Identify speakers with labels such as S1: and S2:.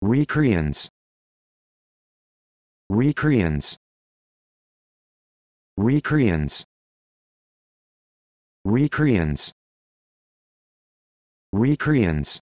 S1: recreans recreans recreans recreans recreans